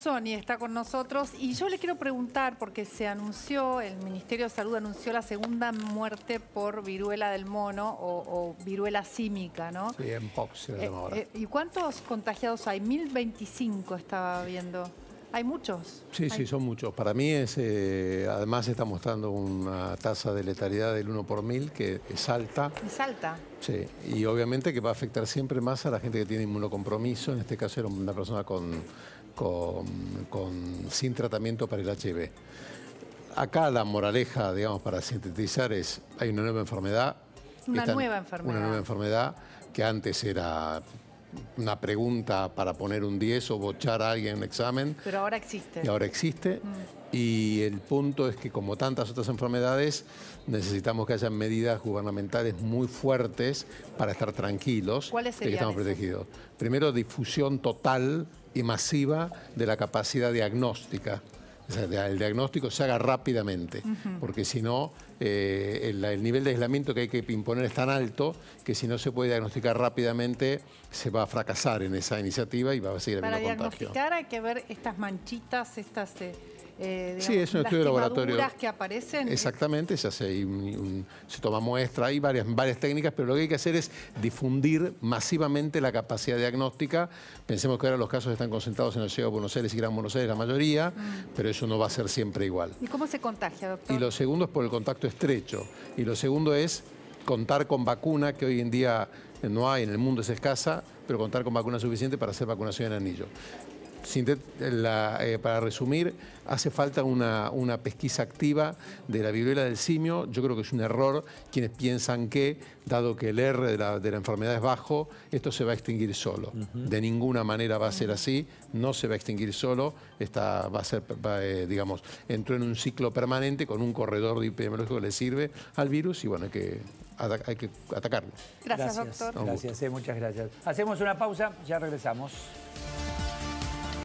Sony está con nosotros y yo le quiero preguntar, porque se anunció, el Ministerio de Salud anunció la segunda muerte por viruela del mono o, viruela símica, ¿no? Sí, en POX se eh, eh, ¿Y cuántos contagiados hay? 1025 estaba viendo. ¿Hay muchos? Sí, sí, son muchos. Para mí es, eh, además está mostrando una tasa de letalidad del 1 por 1000, que es alta. Es alta. Sí, y obviamente que va a afectar siempre más a la gente que tiene inmunocompromiso, en este caso era una persona con con, sin tratamiento para el HIV. Acá la moraleja, digamos, para sintetizar es, hay una nueva enfermedad. Una nueva enfermedad. Una nueva enfermedad que antes era una pregunta para poner un 10 o bochar a alguien en examen. Pero ahora existe. Y ahora existe. Mm. Y el punto es que como tantas otras enfermedades, necesitamos que haya medidas gubernamentales muy fuertes para estar tranquilos que estamos protegidos. Primero, difusión total y masiva de la capacidad diagnóstica. O sea, el diagnóstico se haga rápidamente, porque si no, eh, el, nivel de aislamiento que hay que imponer es tan alto que si no se puede diagnosticar rápidamente, se va a fracasar en esa iniciativa y va a seguir habiendo contagio. Para diagnosticar hay que ver estas manchitas, estas... Eh, eh, sí, es un estudio de laboratorio. que aparecen. Exactamente, se hace se toma muestra, hay varias, varias técnicas, pero lo que hay que hacer es difundir masivamente la capacidad diagnóstica. Pensemos que ahora los casos están concentrados en el ciudad de Buenos Aires y Gran Buenos Aires, la mayoría, mm. pero eso no va a ser siempre igual. ¿Y cómo se contagia, doctor? Y lo segundo es por el contacto estrecho. Y lo segundo es contar con vacuna, que hoy en día no hay, en el mundo es escasa, pero contar con vacuna suficiente para hacer vacunación en anillo. Eh, para resumir, hace falta una, pesquisa activa de la viruela del simio. Yo creo que es un error quienes piensan que, dado que el R de la, enfermedad es bajo, esto se va a extinguir solo. De ninguna manera va a ser así, no se va a extinguir solo, Esta va a ser, eh, digamos, entró en un ciclo permanente con un corredor epidemiológico que le sirve al virus y bueno, hay que, hay que atacarlo. Gracias, doctor. Gracias, eh, muchas gracias. Hacemos una pausa, ya regresamos.